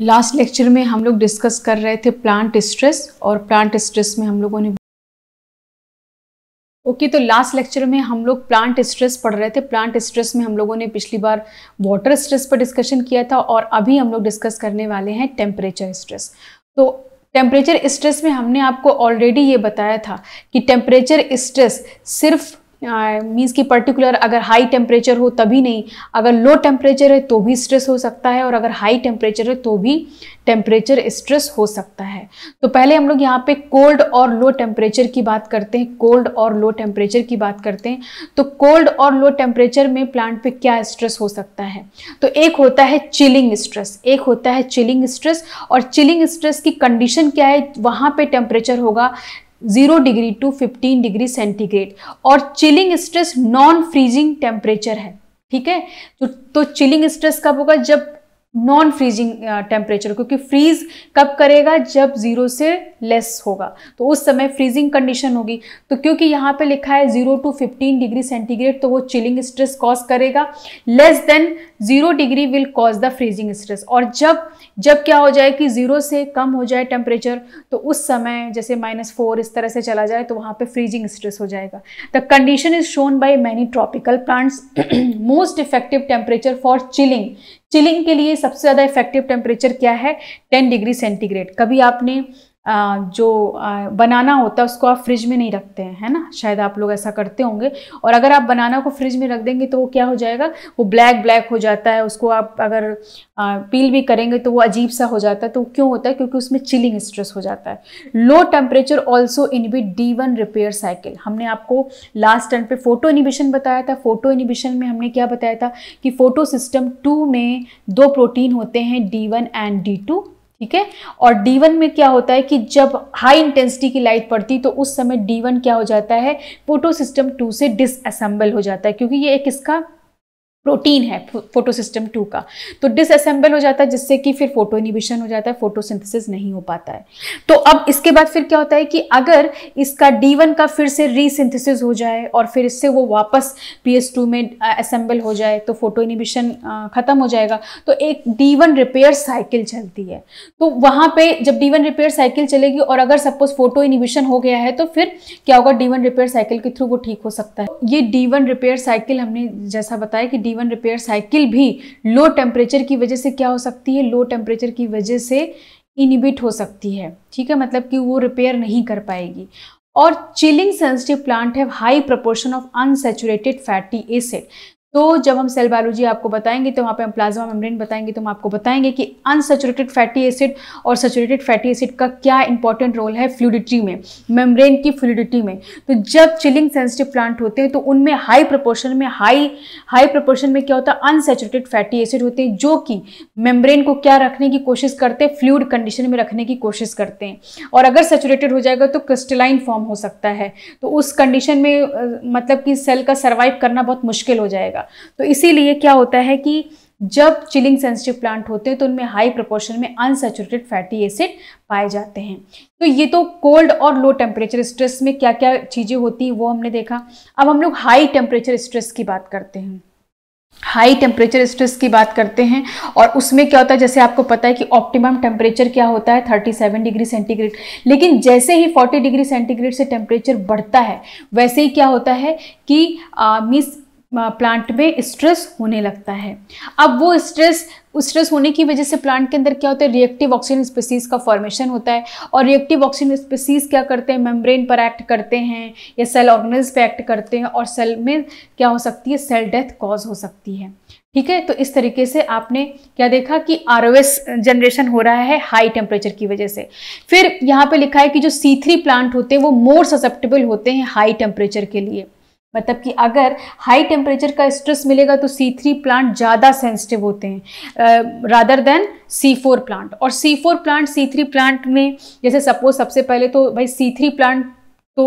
Last lecture में हम लोग डिस्कस कर रहे थे प्लांट स्ट्रेस और प्लांट स्ट्रेस में हम लोगों ने ओके okay, तो लास्ट लेक्चर में हम लोग प्लांट स्ट्रेस पढ़ रहे थे प्लांट स्ट्रेस में हम लोगों ने पिछली बार वाटर स्ट्रेस पर डिस्कशन किया था और अभी हम लोग डिस्कस करने वाले हैं टेम्परेचर स्ट्रेस तो टेम्परेचर स्ट्रेस में हमने आपको ऑलरेडी ये बताया था कि टेम्परेचर स्ट्रेस सिर्फ मीन्स की पर्टिकुलर अगर हाई टेम्परेचर हो तभी नहीं अगर लो टेम्परेचर है तो भी स्ट्रेस हो सकता है और अगर हाई टेम्परेचर है तो भी टेम्परेचर स्ट्रेस हो सकता है तो पहले हम लोग यहाँ पे कोल्ड और लो टेम्परेचर की बात करते हैं कोल्ड और लो टेम्परेचर की बात करते हैं तो कोल्ड और लो टेम्परेचर में प्लांट पे क्या स्ट्रेस हो सकता है तो एक होता है चिलिंग स्ट्रेस एक होता है चिलिंग स्ट्रेस और चिलिंग स्ट्रेस की कंडीशन क्या है वहाँ पर टेम्परेचर होगा zero degree to fifteen degree centigrade और chilling stress non freezing temperature है ठीक है तो, तो चिलिंग स्ट्रेस कब होगा जब नॉन फ्रीजिंग टेम्परेचर क्योंकि फ्रीज कब करेगा जब जीरो से लेस होगा तो उस समय फ्रीजिंग कंडीशन होगी तो क्योंकि यहाँ पे लिखा है zero to fifteen degree centigrade तो वो चिलिंग स्ट्रेस कॉज करेगा less than zero degree will cause the freezing stress और जब जब क्या हो जाए कि जीरो से कम हो जाए टेम्परेचर तो उस समय जैसे माइनस फोर इस तरह से चला जाए तो वहाँ पे फ्रीजिंग स्ट्रेस हो जाएगा the condition is shown by many tropical plants most effective temperature for chilling chilling के लिए सबसे ज़्यादा इफेक्टिव टेम्परेचर क्या है 10 डिग्री सेंटीग्रेड कभी आपने जो बनाना होता है उसको आप फ्रिज में नहीं रखते हैं है ना शायद आप लोग ऐसा करते होंगे और अगर आप बनाना को फ्रिज में रख देंगे तो वो क्या हो जाएगा वो ब्लैक ब्लैक हो जाता है उसको आप अगर पील भी करेंगे तो वो अजीब सा हो जाता है तो क्यों होता है क्योंकि उसमें चिलिंग स्ट्रेस हो जाता है low temperature also inhibit D one repair cycle हमने आपको लास्ट टर्न पे फोटो इनिबिशन बताया था फोटो इनिबिशन में हमने क्या बताया था कि फोटो सिस्टम टू में दो प्रोटीन होते हैं D one and D two ठीक है और D1 में क्या होता है कि जब हाई इंटेंसिटी की लाइट पड़ती तो उस समय D1 क्या हो जाता है फोटो सिस्टम टू से डिसअसेंबल हो जाता है क्योंकि ये एक इसका प्रोटीन है फोटोसिस्टम टू का तो डिसअसेंबल हो जाता है जिससे कि फिर फोटो इनिबिशन हो जाता है फोटोसिंथेसिस नहीं हो पाता है तो अब इसके बाद फिर क्या होता है कि अगर इसका डी वन का फिर से रीसिंथेसिस हो जाए और फिर इससे वो वापस पी एस टू में असेंबल हो जाए तो फोटो इनिबिशन ख़त्म हो जाएगा तो एक डी वन रिपेयर साइकिल चलती है तो वहाँ पर जब डी वन रिपेयर साइकिल चलेगी और अगर सपोज फोटो इनिबिशन हो गया है तो फिर क्या होगा डी वन रिपेयर साइकिल के थ्रू वो ठीक हो सकता है ये डी वन रिपेयर साइकिल हमने जैसा बताया कि डी वन रिपेयर साइकिल भी लो टेम्परेचर की वजह से क्या हो सकती है लो टेम्परेचर की वजह से इनिबिट हो सकती है ठीक है मतलब कि वो रिपेयर नहीं कर पाएगी और chilling sensitive plant have high proportion of unsaturated fatty acid तो जब हम सेल बायोलॉजी आपको बताएंगे तो वहाँ पे हम प्लाज्मा मेम्ब्रेन बताएंगे तो हम आपको बताएंगे कि अनसेचुरेटेड फैटी एसिड और सेचुरेटेड फैटी एसिड का क्या इंपॉर्टेंट रोल है फ्लूडिटी में मेम्ब्रेन की फ्लूडिटी में तो जब चिलिंग सेंसिटिव प्लांट होते हैं तो उनमें हाई प्रपोर्शन में हाई हाई प्रपोर्शन में क्या होता है अनसेचुरेटेड फैटी एसिड होते हैं जो कि मेम्ब्रेन को क्या रखने की कोशिश करते हैं फ्लूड कंडीशन में रखने की कोशिश करते हैं और अगर सेचुरेटेड हो जाएगा तो क्रिस्टलाइन फॉर्म हो सकता है तो उस कंडीशन में मतलब कि सेल का सर्वाइव करना बहुत मुश्किल हो जाएगा जाएगा तो इसीलिए क्या होता है कि जब चिलिंग सेंसिटिव प्लांट होते हैं तो उनमें हाई प्रपोर्शन में अनसेचुरेटेड फैटी एसिड पाए जाते हैं तो ये तो कोल्ड और लो टेम्परेचर स्ट्रेस में क्या क्या चीज़ें होती वो हमने देखा अब हम लोग हाई टेम्परेचर स्ट्रेस की बात करते हैं हाई टेम्परेचर स्ट्रेस की बात करते हैं और उसमें क्या होता है जैसे आपको पता है कि ऑप्टिमम टेम्परेचर क्या होता है 37 डिग्री सेंटीग्रेड लेकिन जैसे ही 40 डिग्री सेंटीग्रेड से टेम्परेचर बढ़ता है वैसे ही क्या होता है कि मिस प्लांट में स्ट्रेस होने लगता है अब वो स्ट्रेस स्ट्रेस होने की वजह से प्लांट के अंदर क्या होता है रिएक्टिव ऑक्सीजन स्पेसीज का फॉर्मेशन होता है और रिएक्टिव ऑक्सीजन स्पेसीज क्या करते हैं मेम्ब्रेन पर एक्ट करते हैं या सेल ऑर्गेनल्स पर एक्ट करते हैं और सेल में क्या हो सकती है सेल डेथ कॉज हो सकती है ठीक है तो इस तरीके से आपने क्या देखा कि आर जनरेशन हो रहा है हाई टेम्परेचर की वजह से फिर यहाँ पे लिखा है कि जो सी प्लांट होते हैं वो मोर ससेप्टेबल होते हैं हाई टेम्परेचर के लिए मतलब कि अगर हाई टेम्परेचर का स्ट्रेस मिलेगा तो सी थ्री प्लांट ज़्यादा सेंसिटिव होते हैं rather than C four plant और C four plant C three plant में जैसे सपोज सबसे पहले तो भाई सी थ्री प्लांट तो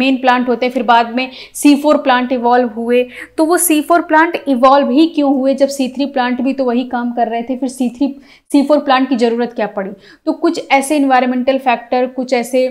मेन प्लांट होते हैं फिर बाद में सी फोर प्लांट इवॉल्व हुए तो वो सी फोर प्लांट इवॉल्व ही क्यों हुए जब सी थ्री प्लांट भी तो वही काम कर रहे थे फिर C three C four plant की ज़रूरत क्या पड़ी तो कुछ ऐसे इन्वायरमेंटल फैक्टर कुछ ऐसे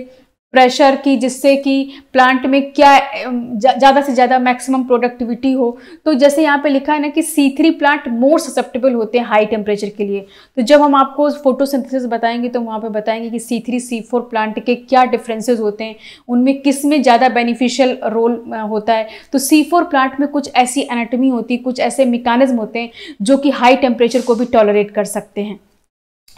प्रेशर की जिससे कि प्लांट में क्या ज़्यादा से ज़्यादा मैक्सिमम प्रोडक्टिविटी हो तो जैसे यहाँ पे लिखा है ना कि C three plant more susceptible होते हैं हाई टेम्परेचर के लिए तो जब हम आपको फोटोसिंथेसिस बताएंगे तो वहाँ पे बताएंगे कि C three C four plant के क्या डिफरेंसेस होते हैं उनमें किस में ज़्यादा बेनिफिशियल रोल होता है तो सी फोर प्लांट में कुछ ऐसी एनाटमी होती कुछ ऐसे मिकानिज़्म होते हैं जो कि हाई टेम्परेचर को भी टॉलरेट कर सकते हैं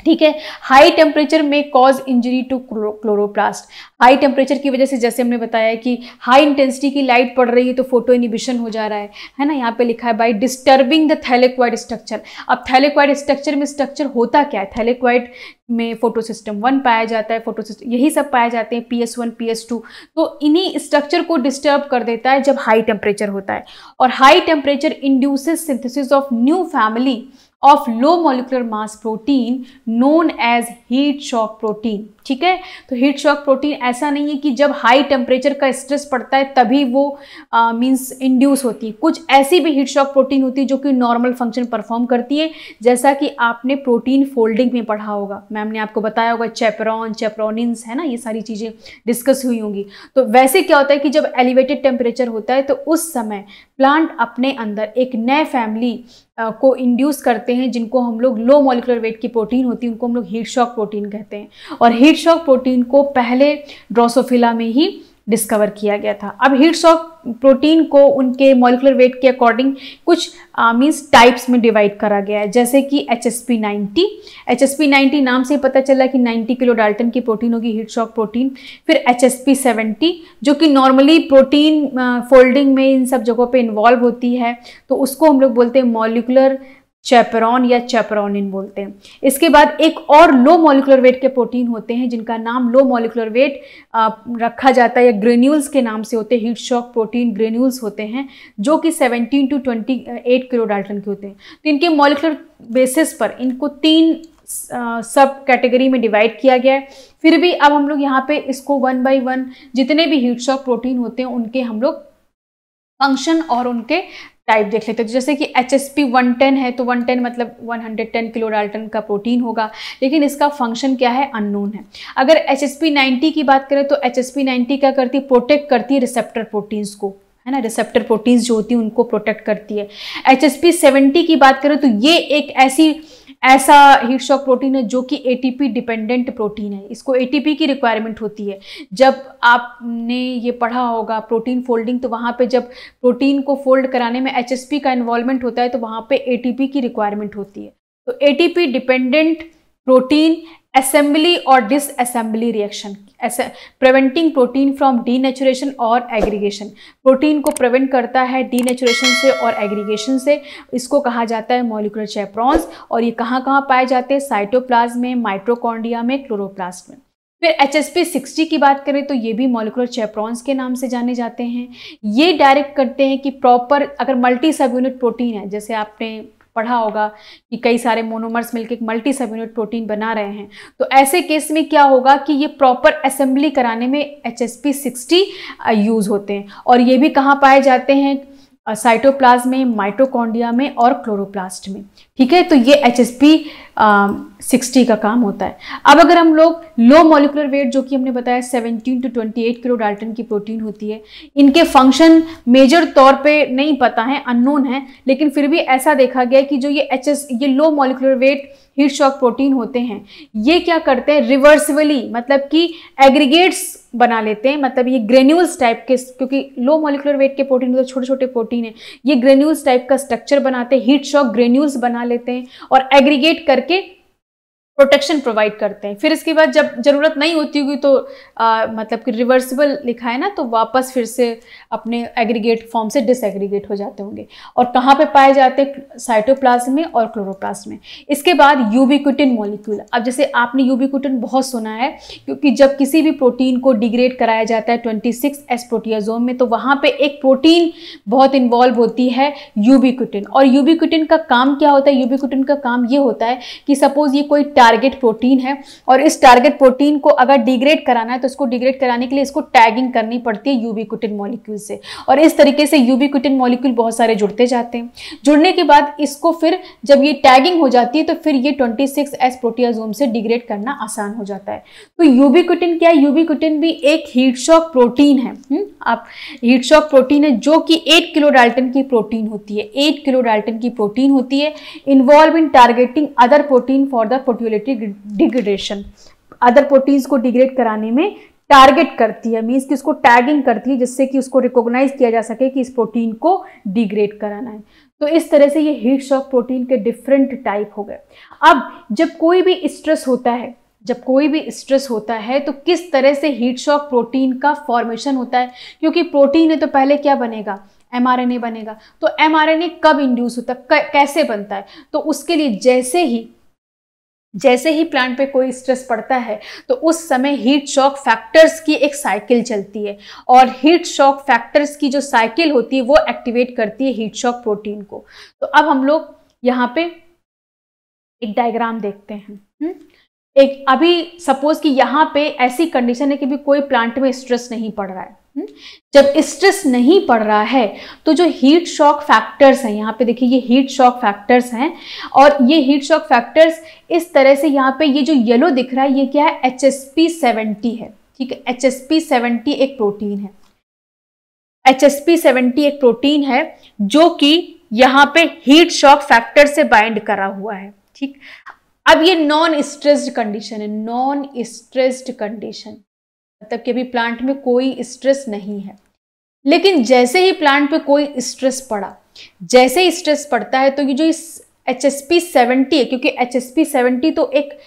ठीक है हाई टेम्परेचर में cause injury to chloroplast high temperature की वजह से जैसे हमने बताया कि हाई इंटेंसिटी की लाइट पड़ रही है तो फोटो इनिबिशन हो जा रहा है है ना यहाँ पे लिखा है by disturbing the thylakoid structure अब थैलेक्वाइड स्ट्रक्चर में स्ट्रक्चर होता क्या है थैलेक्वाइड में फोटो सिस्टम वन पाया जाता है फोटो सिस्टम यही सब पाए जाते हैं P S one P S two तो इन्हीं स्ट्रक्चर को डिस्टर्ब कर देता है जब हाई टेम्परेचर होता है और high temperature induces synthesis of new family of low molecular mass protein known as heat shock protein. ठीक है तो हीट शॉक प्रोटीन ऐसा नहीं है कि जब हाई टेम्परेचर का स्ट्रेस पड़ता है तभी वो मीन्स इंड्यूस होती है कुछ ऐसी भी हीट शॉक प्रोटीन होती है जो कि नॉर्मल फंक्शन परफॉर्म करती है जैसा कि आपने प्रोटीन फोल्डिंग में पढ़ा होगा मैम ने आपको बताया होगा चेपरॉन चेपरोनिन्स है ना ये सारी चीज़ें डिस्कस हुई होंगी तो वैसे क्या होता है कि जब एलिवेटेड टेम्परेचर होता है तो उस समय प्लांट अपने अंदर एक नए फैमिली को इंड्यूस करते हैं जिनको हम लोग लो मोलिकुलर वेट की प्रोटीन होती है उनको हम लोग हीट शॉक प्रोटीन कहते हैं और हीट हिटशॉक प्रोटीन को पहले ड्रोसोफिला में ही डिस्कवर किया गया था अब हिट्स प्रोटीन को उनके मॉलिकुलर वेट के अकॉर्डिंग कुछ मीन्स uh, टाइप्स में डिवाइड करा गया है जैसे कि H S P ninety H S P ninety नाम से ही पता चला कि 90 किलो डाल्टन की प्रोटीन होगी हीट शॉक प्रोटीन फिर एच एस पी सेवेंटी जो कि नॉर्मली प्रोटीन फोल्डिंग में इन सब जगहों पे इन्वॉल्व होती है तो उसको हम लोग बोलते हैं मॉलिकुलर चैपरॉन या चैपरॉनिन बोलते हैं इसके बाद एक और लो मॉलिकुलर वेट के प्रोटीन होते हैं जिनका नाम लो मॉलिकुलर वेट रखा जाता है या ग्रेन्यूल्स के नाम से होते हैं हीट शॉक प्रोटीन ग्रेन्यूल्स होते हैं जो कि 17 टू 28 किलो डाल्टन के होते हैं तो इनके मॉलिकुलर बेसिस पर इनको तीन सब कैटेगरी में डिवाइड किया गया है फिर भी अब हम लोग यहाँ पे इसको वन बाई वन जितने भी हीट शॉक प्रोटीन होते हैं उनके हम लोग फंक्शन और उनके टाइप देख लेते हैं तो जैसे कि H S P one ten है तो वन टेन मतलब one hundred ten kilo dalton का प्रोटीन होगा लेकिन इसका फंक्शन क्या है अननोन है अगर एच एस पी नाइन्टी की बात करें तो एच एस पी नाइन्टी क्या करती है प्रोटेक्ट करती है रिसेप्टर प्रोटीन्स को है ना रिसेप्टर प्रोटीन्स जो होती हैं उनको प्रोटेक्ट करती है एच एस पी सेवेंटी की बात करें तो ये एक ऐसी ऐसा हीट शॉक प्रोटीन है जो कि एटीपी डिपेंडेंट प्रोटीन है इसको एटीपी की रिक्वायरमेंट होती है जब आपने ये पढ़ा होगा प्रोटीन फोल्डिंग तो वहाँ पे जब प्रोटीन को फोल्ड कराने में एचएसपी का इन्वॉल्वमेंट होता है तो वहाँ पे एटीपी की रिक्वायरमेंट होती है तो एटीपी डिपेंडेंट प्रोटीन असेंबली और disassembly reaction preventing protein from denaturation और एग्रीगेशन प्रोटीन को प्रिवेंट करता है डीनेचुरेशन से और एग्रीगेशन से इसको कहा जाता है मोलिकुलर चैप्रॉन्स और ये कहाँ कहाँ पाए जाते हैं साइटोप्लाज में माइट्रोकॉन्डिया में क्लोरोप्लास्ट में फिर एच एस पी सिक्सटी की बात करें तो ये भी मॉलिकुलर चैप्रॉन्स के नाम से जाने जाते हैं ये डायरेक्ट करते हैं कि प्रॉपर अगर मल्टी सब यूनिट प्रोटीन है जैसे आपने पढ़ा होगा कि कई सारे मोनोमर्स मिलकर एक मल्टी सब यूनिट प्रोटीन बना रहे हैं तो ऐसे केस में क्या होगा कि ये प्रॉपर असेंबली कराने में H S P sixty use होते हैं और ये भी कहाँ पाए जाते हैं साइटोप्लाज्म में माइटोकॉन्ड्रिया में और क्लोरोप्लास्ट में ठीक है तो ये H S P sixty um, का काम होता है अब अगर हम लोग लो मॉलिकुलर वेट जो कि हमने बताया seventeen to twenty eight kilo dalton की प्रोटीन होती है इनके फंक्शन मेजर तौर पे नहीं पता है अननोन है लेकिन फिर भी ऐसा देखा गया कि जो ये एच ये low molecular weight heat shock protein होते हैं ये क्या करते हैं रिवर्सिबली मतलब कि एग्रीगेट्स बना लेते हैं मतलब ये ग्रेन्यूल्स टाइप के क्योंकि लो मॉलिकुलर वेट के प्रोटीन तो होते छोटे छोटे प्रोटीन है ये ग्रेन्यूल्स टाइप का स्ट्रक्चर बनाते हैं हीट शॉक ग्रेन्यूल्स बना लेते हैं और एग्रीगेट करके okay प्रोटेक्शन प्रोवाइड करते हैं फिर इसके बाद जब ज़रूरत नहीं होती होगी तो आ, मतलब कि रिवर्सिबल लिखा है ना तो वापस फिर से अपने एग्रीगेट फॉर्म से डिसएग्रीगेट हो जाते होंगे और कहाँ पे पाए जाते हैं साइटोप्लाज्म में और क्लोरोप्लाज्म में इसके बाद यूबिक्विटिन मॉलिक्यूल अब जैसे आपने यूबिक्विटिन बहुत सुना है क्योंकि जब किसी भी प्रोटीन को डिग्रेड कराया जाता है ट्वेंटी सिक्स एस प्रोटियाजोम में तो वहाँ पर एक प्रोटीन बहुत इन्वॉल्व होती है यूबिक्विटिन और यूबिक्विटिन का काम क्या होता है यूबिक्विटिन का काम ये होता है कि सपोज़ ये कोई टारगेट प्रोटीन है और इस टारगेट प्रोटीन को अगर डिग्रेड कराना है तो इसको डिग्रेड कराने के लिए इसको टैगिंग करनी पड़ती है यूबीक्विटिन मॉलिक्यूल से और इस तरीके से यूबीक्विटिन मॉलिक्यूल बहुत सारे जुड़ते जाते हैं जुड़ने के बाद इसको फिर जब ये टैगिंग हो जाती है तो फिर ये ट्वेंटी सिक्स एस प्रोटियाजोम से डिग्रेड करना आसान हो जाता है तो यूबीक्विटिन क्या है यूबीक्विटिन भी एक हीट शॉक प्रोटीन है हम्म, आप हीट शॉक प्रोटीन है जो कि एट किलो डाल्टन की प्रोटीन होती है एट किलो डाल्टन की प्रोटीन होती है involve in targeting other protein for the proteolytic प्रोटीग्रेटिव डिग्रेडेशन अदर प्रोटीन्स को डिग्रेड कराने में टारगेट करती है मीन्स कि उसको टैगिंग करती है जिससे कि उसको रिकॉग्नाइज किया जा सके कि इस प्रोटीन को डिग्रेड कराना है तो इस तरह से ये हीट शॉक प्रोटीन के डिफरेंट टाइप हो गए अब जब कोई भी स्ट्रेस होता है जब कोई भी स्ट्रेस होता है तो किस तरह से हीट शॉक प्रोटीन का फॉर्मेशन होता है क्योंकि प्रोटीन है तो पहले क्या बनेगा एम बनेगा तो एम कब इंड्यूस होता है कैसे बनता है तो उसके लिए जैसे ही जैसे ही प्लांट पे कोई स्ट्रेस पड़ता है तो उस समय हीट शॉक फैक्टर्स की एक साइकिल चलती है और हीट शॉक फैक्टर्स की जो साइकिल होती है वो एक्टिवेट करती है हीट शॉक प्रोटीन को तो अब हम लोग यहाँ पे एक डायग्राम देखते हैं हम्म? एक अभी सपोज कि यहाँ पे ऐसी कंडीशन है कि भी कोई प्लांट में स्ट्रेस नहीं पड़ रहा है जब स्ट्रेस नहीं पड़ रहा है तो जो हीट शॉक फैक्टर्स हैं यहाँ पे देखिए ये हीट शॉक फैक्टर्स हैं और ये हीट शॉक फैक्टर्स इस तरह से यहाँ पे ये जो येलो दिख रहा है ये क्या है एच एस पी सेवेंटी है ठीक है एच एस पी सेवेंटी एक प्रोटीन है एच एस पी सेवेंटी एक प्रोटीन है जो कि यहाँ पे हीट शॉक फैक्टर से बाइंड करा हुआ है ठीक अब ये नॉन स्ट्रेस्ड कंडीशन है नॉन स्ट्रेस्ड कंडीशन मतलब कि अभी प्लांट में कोई स्ट्रेस नहीं है लेकिन जैसे ही प्लांट पे कोई स्ट्रेस पड़ा जैसे ही स्ट्रेस पड़ता है तो ये जो इस एच एस पी सेवेंटी है क्योंकि एच एस पी सेवेंटी तो एक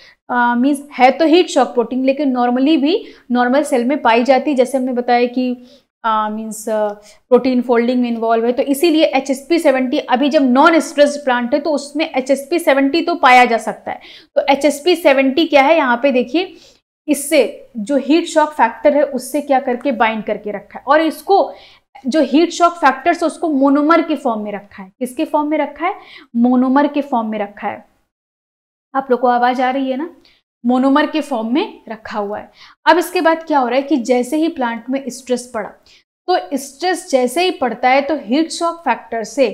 मीन्स है तो हीट शॉक प्रोटीन लेकिन नॉर्मली भी नॉर्मल सेल में पाई जाती है जैसे हमने बताया कि मीन्स प्रोटीन फोल्डिंग में इन्वॉल्व है तो इसीलिए एच एस पी सेवेंटी अभी जब नॉन स्ट्रेस प्लांट है तो उसमें एच एस पी सेवेंटी तो पाया जा सकता है तो एच एस पी सेवेंटी क्या है यहाँ पे देखिए इससे जो हीट शॉक फैक्टर है उससे क्या करके बाइंड करके रखा है और इसको जो हीट शॉक फैक्टर्स है उसको मोनोमर के फॉर्म में रखा है किसके फॉर्म में रखा है मोनोमर के फॉर्म में रखा है आप लोग को आवाज़ आ रही है ना मोनोमर के फॉर्म में रखा हुआ है अब इसके बाद क्या हो रहा है कि जैसे ही प्लांट में स्ट्रेस पड़ा तो स्ट्रेस जैसे ही पड़ता है तो हीट शॉक फैक्टर से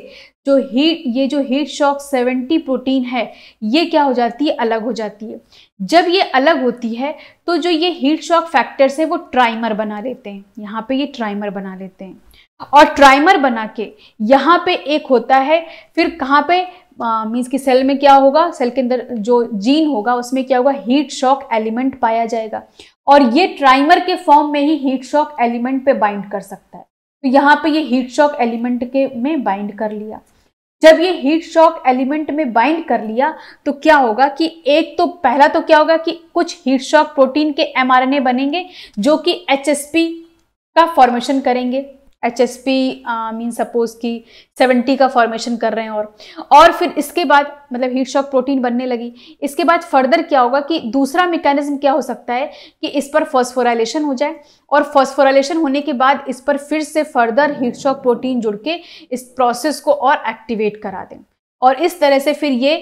जो हीट ये जो हीट शॉक 70 प्रोटीन है ये क्या हो जाती है अलग हो जाती है जब ये अलग होती है तो जो ये हीट शॉक फैक्टर्स है वो ट्राइमर बना लेते हैं यहाँ पे ये ट्राइमर बना लेते हैं और ट्राइमर बना के यहाँ पे एक होता है फिर कहाँ पे मीन्स कि सेल में क्या होगा सेल के अंदर जो जीन होगा उसमें क्या होगा हीट शॉक एलिमेंट पाया जाएगा और ये ट्राइमर के फॉर्म में ही हीट शॉक एलिमेंट पे बाइंड कर सकता है तो यहाँ पे ये हीट शॉक एलिमेंट के में बाइंड कर लिया जब ये हीट शॉक एलिमेंट में बाइंड कर लिया तो क्या होगा कि एक तो पहला तो क्या होगा कि कुछ हीट शॉक प्रोटीन के एमआरएनए बनेंगे जो कि एचएसपी का फॉर्मेशन करेंगे H S P mean suppose कि सेवेंटी का फॉर्मेशन कर रहे हैं और और फिर इसके बाद मतलब हीट शॉक प्रोटीन बनने लगी इसके बाद फर्दर क्या होगा कि दूसरा मेकेनिज्म क्या हो सकता है कि इस पर फॉस्फोराइलेशन हो जाए और फॉस्फोराइलेशन होने के बाद इस पर फिर से फर्दर हीट शॉक प्रोटीन जुड़ के इस प्रोसेस को और एक्टिवेट करा दें और इस तरह से फिर ये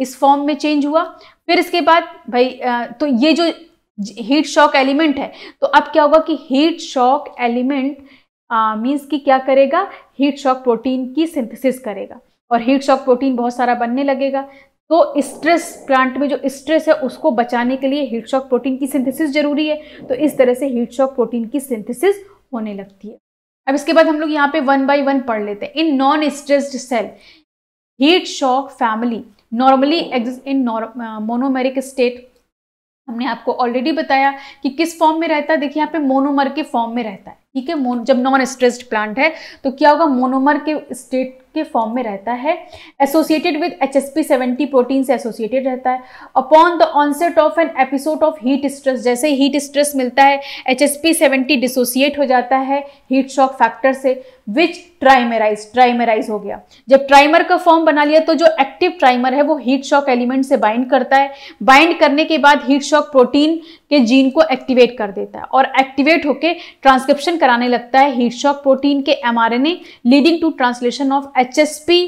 इस फॉर्म में चेंज हुआ फिर इसके बाद भाई तो ये जो हीट शॉक एलिमेंट है तो अब क्या होगा कि हीट शॉक एलिमेंट मीन्स कि क्या करेगा हीट शॉक प्रोटीन की सिंथेसिस करेगा और हीट शॉक प्रोटीन बहुत सारा बनने लगेगा तो स्ट्रेस प्लांट में जो स्ट्रेस है उसको बचाने के लिए हीट शॉक प्रोटीन की सिंथेसिस जरूरी है तो इस तरह से हीट शॉक प्रोटीन की सिंथेसिस होने लगती है अब इसके बाद हम लोग यहाँ पे वन बाई वन पढ़ लेते हैं in non stressed cell heat shock family normally exist in monomeric state हमने आपको ऑलरेडी बताया कि किस फॉर्म में रहता है देखिए यहाँ पे मोनोमर के फॉर्म में रहता है ठीक है जब नॉन स्ट्रेस्ड प्लांट है तो क्या होगा मोनोमर के स्टेट के फॉर्म में रहता है associated with H S P seventy protein से एसोसिएटेड रहता है upon the onset of an episode of heat stress जैसे हीट स्ट्रेस मिलता है H S P seventy dissociate हो जाता है हीट शॉक फैक्टर से विच ट्राइमेराइज ट्राइमेराइज हो गया जब ट्राइमर का फॉर्म बना लिया तो जो एक्टिव ट्राइमर है वो हीट शॉक एलिमेंट से बाइंड करता है बाइंड करने के बाद हीट शॉक प्रोटीन के जीन को एक्टिवेट कर देता है और एक्टिवेट होकर ट्रांसक्रिप्शन कराने लगता है हीट शॉक प्रोटीन के mRNA leading to translation of H S P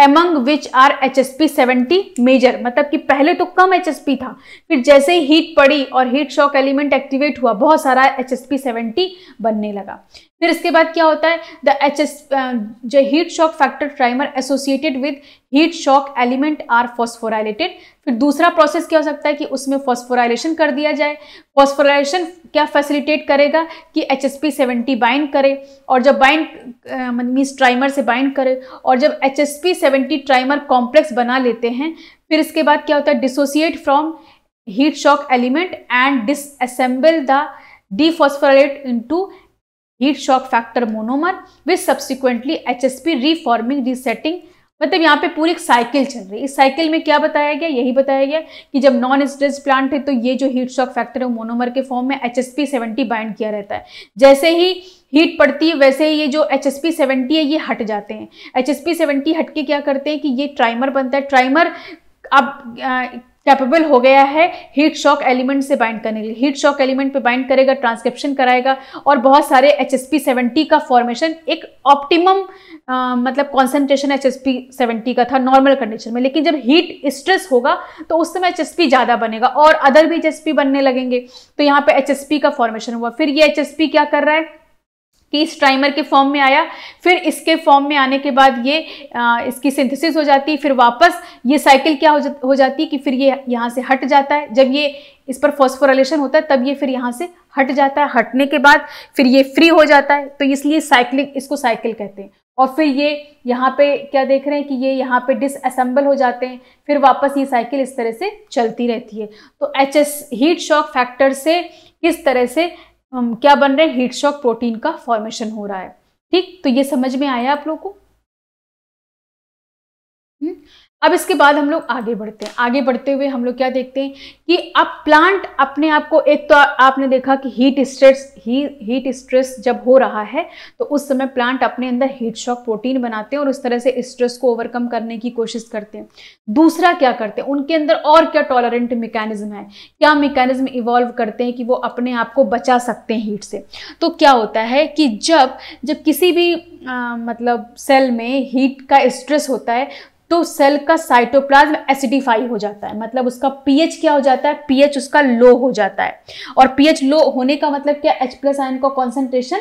among which are H S P seventy major मतलब कि पहले तो कम एच एस पी था फिर जैसे ही हीट पड़ी और हीट शॉक एलिमेंट एक्टिवेट हुआ बहुत सारा एच एस पी सेवेंटी बनने लगा फिर इसके बाद क्या होता है द एच एस जो heat shock factor trimer associated with heat shock element are phosphorylated फिर दूसरा प्रोसेस क्या हो सकता है कि उसमें फॉस्फोराइलेशन कर दिया जाए फॉस्फोराइलेशन क्या फैसिलिटेट करेगा कि H S P seventy bind करे और जब बाइंड मीन्स ट्राइमर से बाइंड करे और जब H S P seventy trimer complex बना लेते हैं फिर इसके बाद क्या होता है dissociate from heat shock element and disassemble the into heat shock factor monomer with subsequently H S P reforming resetting मतलब यहाँ पे पूरी एक साइकिल चल रही है इस साइकिल में क्या बताया गया यही बताया गया कि जब नॉन स्ट्रेस प्लांट है तो ये जो हीट शॉक फैक्टर है मोनोमर के फॉर्म में H S P seventy bind किया रहता है जैसे ही हीट पड़ती है वैसे ही ये जो एच एस पी सेवेंटी है ये हट जाते हैं एच एस पी सेवेंटी हट के क्या करते हैं कि ये ट्राइमर बनता है ट्राइमर अब कैपेबल हो गया है हीट शॉक एलिमेंट से बाइंड करने के लिए हीट शॉक एलिमेंट पे बाइंड करेगा ट्रांसक्रिप्शन कराएगा और बहुत सारे एच एस पी सेवेंटी का फॉर्मेशन एक ऑप्टिमम आ, मतलब concentration H S P seventy का था नॉर्मल कंडीशन में लेकिन जब हीट स्ट्रेस होगा तो उस समय एच एस पी ज़्यादा बनेगा और अदर भी एच एस पी बनने लगेंगे तो यहाँ पे एच एस पी का फॉर्मेशन हुआ फिर ये एच एस पी क्या कर रहा है कि इस ट्राइमर के फॉर्म में आया फिर इसके फॉर्म में आने के बाद ये आ, इसकी सिंथेसिस हो जाती है फिर वापस ये साइकिल क्या हो, जा, हो जाती है कि फिर ये यहाँ से हट जाता है जब ये इस पर फॉस्फोरलेशन होता है तब ये फिर यहाँ से हट जाता है हटने के बाद फिर ये फ्री हो जाता है तो इसलिए साइकिलिंग इसको साइकिल कहते हैं और फिर ये यहाँ पे क्या देख रहे हैं कि ये यहाँ पे डिसअसेंबल हो जाते हैं फिर वापस ये साइकिल इस तरह से चलती रहती है तो H S heat shock factor से किस तरह से हम क्या बन रहे हैं हीट शॉक प्रोटीन का फॉर्मेशन हो रहा है ठीक तो ये समझ में आया आप लोग को हम्म? अब इसके बाद हम लोग आगे बढ़ते हैं आगे बढ़ते हुए हम लोग क्या देखते हैं कि अब प्लांट अपने आप को एक तो आपने देखा कि हीट स्ट्रेस ही हीट स्ट्रेस जब हो रहा है तो उस समय प्लांट अपने अंदर हीट शॉक प्रोटीन बनाते हैं और उस तरह से स्ट्रेस को ओवरकम करने की कोशिश करते हैं दूसरा क्या करते हैं उनके अंदर और क्या टॉलरेंट मेकेनिज्म है क्या मेकेनिज्म इवॉल्व करते हैं कि वो अपने आप को बचा सकते हैं हीट से तो क्या होता है कि जब जब किसी भी आ, मतलब सेल में हीट का स्ट्रेस होता है तो सेल का साइटोप्लाज्म एसिडिफाई हो जाता है मतलब उसका पीएच क्या हो जाता है पीएच उसका लो हो जाता है और पीएच लो होने का मतलब क्या एच प्लस आयन का कॉन्सेंट्रेशन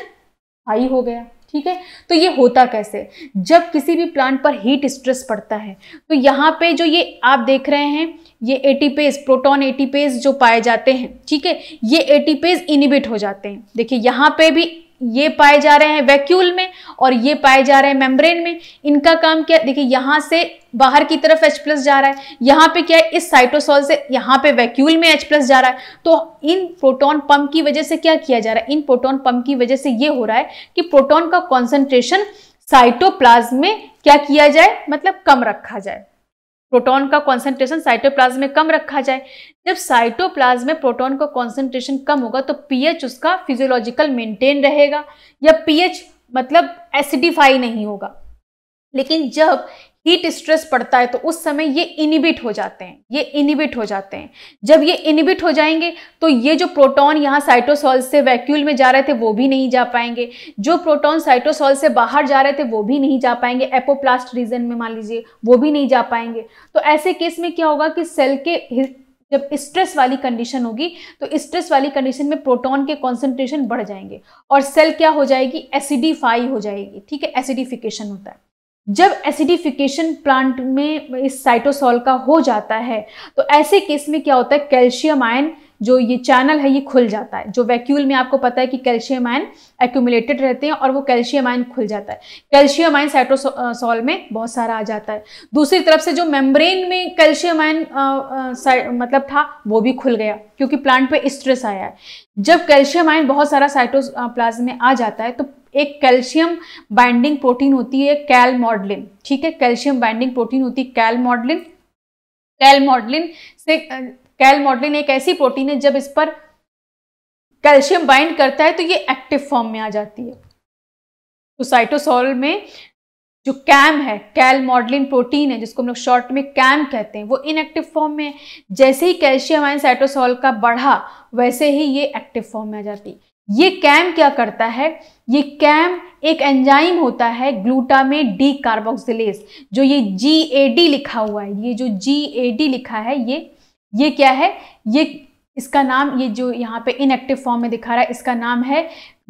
हाई हो गया ठीक है तो ये होता कैसे जब किसी भी प्लांट पर हीट स्ट्रेस पड़ता है तो यहाँ पे जो ये आप देख रहे हैं ये एटीपेज प्रोटॉन एटीपेज जो पाए जाते हैं ठीक है ये एटीपेज इनिबिट हो जाते हैं देखिए यहाँ पे भी ये पाए जा रहे हैं वैक्यूल में और ये पाए जा रहे हैं मेम्ब्रेन में इनका काम क्या देखिए यहां से बाहर की तरफ H प्लस जा रहा है यहां पे क्या है इस साइटोसॉल से यहां पे वैक्यूल में H प्लस जा रहा है तो इन प्रोटॉन पंप की वजह से क्या किया जा रहा है इन प्रोटॉन पंप की वजह से ये हो रहा है कि प्रोटोन का कॉन्सेंट्रेशन साइटोप्लाज्म में क्या किया जाए मतलब कम रखा जाए प्रोटॉन का कॉन्सेंट्रेशन साइटोप्लाज्म में कम रखा जाए जब साइटोप्लाज्म में प्रोटॉन का कॉन्सेंट्रेशन कम होगा तो पीएच उसका फिजियोलॉजिकल मेंटेन रहेगा या पीएच मतलब एसिडिफाई नहीं होगा लेकिन जब हीट स्ट्रेस पड़ता है तो उस समय ये इनिबिट हो जाते हैं ये इनिबिट हो जाते हैं जब ये इनिबिट हो जाएंगे तो ये जो प्रोटॉन यहाँ साइटोसॉल से वैक्यूल में जा रहे थे वो भी नहीं जा पाएंगे जो प्रोटॉन साइटोसॉल से बाहर जा रहे थे वो भी नहीं जा पाएंगे एपोप्लास्ट रीजन में मान लीजिए वो भी नहीं जा पाएंगे तो ऐसे केस में क्या होगा कि सेल के जब स्ट्रेस वाली कंडीशन होगी तो स्ट्रेस वाली कंडीशन में प्रोटॉन के कॉन्सेंट्रेशन बढ़ जाएंगे और सेल क्या हो जाएगी एसिडिफाई हो जाएगी ठीक है एसिडिफिकेशन होता है जब एसिडिफिकेशन प्लांट में इस साइटोसॉल का हो जाता है तो ऐसे केस में क्या होता है कैल्शियम आयन जो ये चैनल है ये खुल जाता है जो वैक्यूल में आपको पता है कि कैल्शियम आयन एक्यूमुलेटेड रहते हैं और वो कैल्शियम आयन खुल जाता है कैल्शियम आयन साइटोसॉल में बहुत सारा आ जाता है दूसरी तरफ से जो मेम्ब्रेन में कैल्शियम आयन मतलब था वो भी खुल गया क्योंकि प्लांट पे स्ट्रेस आया है जब कैल्शियम आयन बहुत सारा साइटोप्लाज्म में आ जाता है तो एक कैल्शियम बाइंडिंग प्रोटीन होती है कैल मॉडलिन ठीक है कैल्शियम बाइंडिंग प्रोटीन होती है कैल मॉडलिन कैल मॉडलिन से कैल मॉडलिन एक ऐसी प्रोटीन है जब इस पर कैल्शियम बाइंड करता है तो ये एक्टिव फॉर्म में आ जाती है तो साइटोसोल में जो कैम है कैल मॉडलिन प्रोटीन है जिसको हम लोग शॉर्ट में कैम कहते हैं वो इनएक्टिव फॉर्म में है जैसे ही कैल्शियम आइन साइटोसॉल का बढ़ा वैसे ही ये एक्टिव फॉर्म में आ जाती है ये कैम क्या करता है ये कैम एक एंजाइम होता है ग्लूटामेट डी कार्बोक्सिलेस जो ये जी ए डी लिखा हुआ है ये जो जी ए डी लिखा है ये ये क्या है ये इसका नाम ये जो यहाँ पे इनएक्टिव फॉर्म में दिखा रहा है इसका नाम है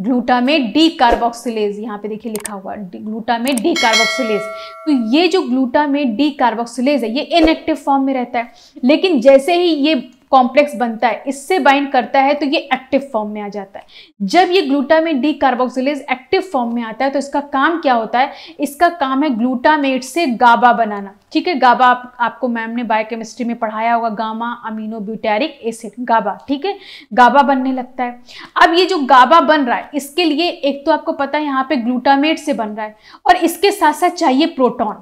ग्लूटामेट डी कार्बोक्सिलेज यहाँ पे देखिए लिखा हुआ ग्लूटामेट डी कार्बोक्सिलेज तो ये जो ग्लूटामेट डी कार्बोक्सिलेज है ये इनएक्टिव फॉर्म में रहता है लेकिन जैसे ही ये कॉम्प्लेक्स बनता है इससे बाइंड करता है तो ये एक्टिव फॉर्म में आ जाता है जब ये glutamate decarboxylase active form में आता है तो इसका काम क्या होता है इसका काम है ग्लूटामेट से गाबा बनाना ठीक है गाबा आप, आपको मैम ने बायोकेमिस्ट्री में पढ़ाया होगा gamma amino butyric acid GABA ठीक है गाबा बनने लगता है अब ये जो गाबा बन रहा है इसके लिए एक तो आपको पता है यहाँ पे ग्लूटामेट से बन रहा है और इसके साथ साथ चाहिए प्रोटॉन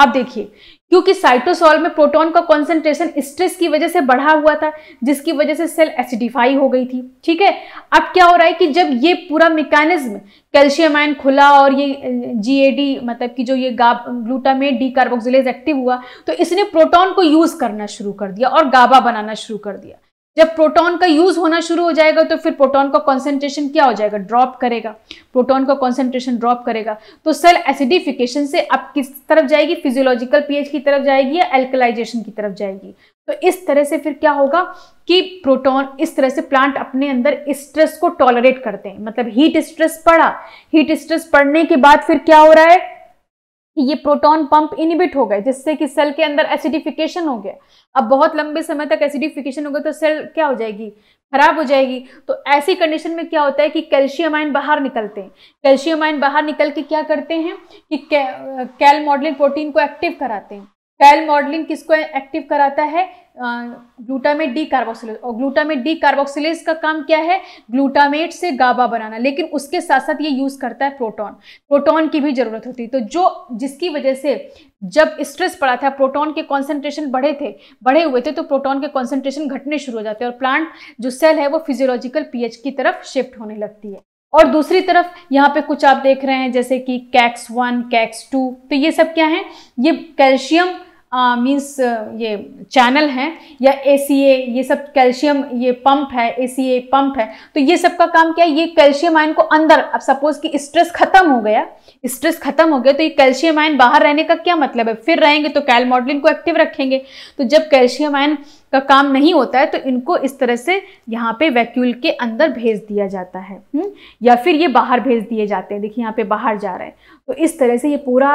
अब देखिए क्योंकि साइटोसॉल में प्रोटॉन का कॉन्सेंट्रेशन स्ट्रेस की वजह से बढ़ा हुआ था जिसकी वजह से सेल एसिडिफाई हो गई थी ठीक है अब क्या हो रहा है कि जब ये पूरा मैकेनिज्म कैल्शियम आयन खुला और ये जीएडी मतलब कि जो ये ग्लूटामेट डी कार्बोक्सिलेज एक्टिव हुआ तो इसने प्रोटॉन को यूज करना शुरू कर दिया और गाबा बनाना शुरू कर दिया जब प्रोटॉन का यूज होना शुरू हो जाएगा तो फिर प्रोटॉन का कॉन्सेंट्रेशन क्या हो जाएगा ड्रॉप करेगा प्रोटॉन का कॉन्सेंट्रेशन ड्रॉप करेगा तो सेल एसिडिफिकेशन से अब किस तरफ जाएगी फिजियोलॉजिकल पीएच की तरफ जाएगी या एल्कलाइजेशन की तरफ जाएगी तो इस तरह से फिर क्या होगा कि प्रोटॉन इस तरह से प्लांट अपने अंदर स्ट्रेस को टॉलरेट करते हैं मतलब हीट स्ट्रेस पड़ा हीट स्ट्रेस पड़ने के बाद फिर क्या हो रहा है ये प्रोटॉन पंप इनिबिट हो गए जिससे कि सेल के अंदर एसिडिफिकेशन हो गया अब बहुत लंबे समय तक एसिडिफिकेशन हो गया तो सेल क्या हो जाएगी खराब हो जाएगी तो ऐसी कंडीशन में क्या होता है कि कैल्शियम आयन बाहर निकलते हैं कैल्शियम आयन बाहर निकल के क्या करते हैं कि कैल मॉडलिन प्रोटीन को एक्टिव कराते हैं कैल मॉडलिन किसको एक्टिव कराता है ग्लूटामेट डी कार्बोक्सिलेज और ग्लूटामेट डी कार्बोक्सिलेज का काम क्या है ग्लूटामेट से गाबा बनाना लेकिन उसके साथ साथ ये यूज़ करता है प्रोटॉन प्रोटॉन की भी ज़रूरत होती है तो जो जिसकी वजह से जब स्ट्रेस पड़ा था प्रोटॉन के कॉन्सेंट्रेशन बढ़े थे बढ़े हुए थे तो प्रोटॉन के कॉन्सेंट्रेशन घटने शुरू हो जाते हैं और प्लांट जो सेल है वो फिजियोलॉजिकल पी की तरफ शिफ्ट होने लगती है और दूसरी तरफ यहाँ पे कुछ आप देख रहे हैं जैसे कि कैक्स वन कैक्स टू तो ये सब क्या है ये कैल्शियम मीन्स uh, ये चैनल हैं या ए ये सब कैल्शियम ये पंप है ए पंप है तो ये सब का काम क्या है ये कैल्शियम आयन को अंदर अब सपोज कि स्ट्रेस खत्म हो गया स्ट्रेस खत्म हो गया तो ये कैल्शियम आयन बाहर रहने का क्या मतलब है फिर रहेंगे तो कैल मॉडलिन को एक्टिव रखेंगे तो जब कैल्शियम आयन का काम नहीं होता है तो इनको इस तरह से यहाँ पे वैक्यूल के अंदर भेज दिया जाता है हम्म? या फिर ये बाहर भेज दिए जाते हैं देखिए यहाँ पे बाहर जा रहे हैं तो इस तरह से ये पूरा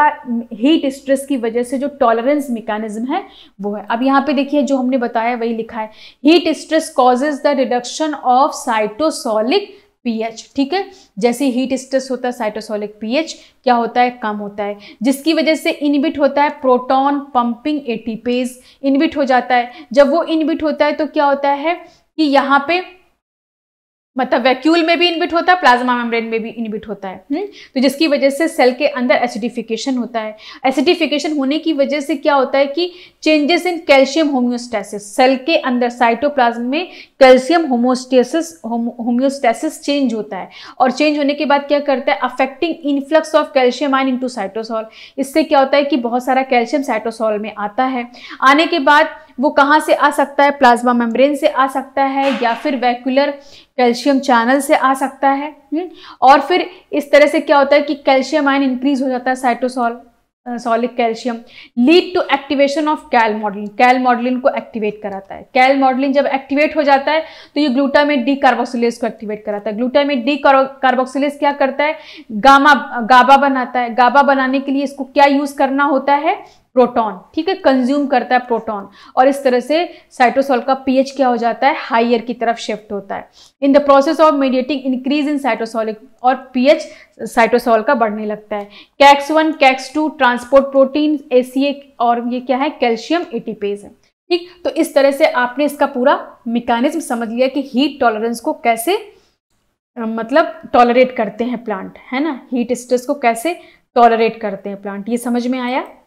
हीट स्ट्रेस की वजह से जो टॉलरेंस मेकानिज्म है वो है अब यहाँ पे देखिए जो हमने बताया वही लिखा है heat stress causes the reduction of cytosolic pH ठीक है जैसे हीट स्ट्रेस होता है साइटोसोलिक पीएच क्या होता है कम होता है जिसकी वजह से इनबिट होता है प्रोटॉन पंपिंग एटीपेज इनबिट हो जाता है जब वो इनबिट होता है तो क्या होता है कि यहाँ पे मतलब वैक्यूल में भी इनबिट होता है प्लाज्मा मेम्ब्रेन में भी इनबिट होता है हुँ? हम्म? तो जिसकी वजह से सेल के अंदर एसिडिफिकेशन होता है एसिडिफिकेशन होने की वजह से क्या होता है कि changes in calcium homeostasis cell के अंदर साइटोप्लाज्म में कैल्शियम होमोस्टेसिस होम्योस्टेसिस चेंज होता है और चेंज होने के बाद क्या करता है affecting influx of calcium ion into cytosol इससे क्या होता है कि बहुत सारा कैल्शियम साइटोसॉल में आता है आने के बाद वो कहाँ से आ सकता है प्लाज्मा मेम्ब्रेन से आ सकता है या फिर वैक्यूलर कैल्शियम चैनल से आ सकता है हम्म? और फिर इस तरह से क्या होता है कि कैल्शियम आयन इंक्रीज हो जाता है cytosolic calcium lead to activation of calmodulin calmodulin को एक्टिवेट कराता है कैल मॉडलिन जब एक्टिवेट हो जाता है तो ये ग्लूटामेट डी कार्बोक्सिलेज को एक्टिवेट कराता है ग्लूटामेट डी कार्बोक्सिलेज क्या करता है गामा गाबा बनाता है गाबा बनाने के लिए इसको क्या यूज़ करना होता है प्रोटॉन ठीक है कंज्यूम करता है प्रोटॉन और इस तरह से साइटोसॉल का पीएच क्या हो जाता है हाइयर की तरफ शिफ्ट होता है in the process of mediating increase in cytosolic और पीएच साइटोसॉल का बढ़ने लगता है CAX one CAX two transport protein A और ये क्या है कैल्शियम एटीपेज है ठीक तो इस तरह से आपने इसका पूरा मेकानिज्म समझ लिया कि हीट टॉलरेंस को कैसे मतलब टॉलरेट करते हैं प्लांट है ना हीट स्ट्रेस को कैसे टॉलरेट करते हैं प्लांट ये समझ में आया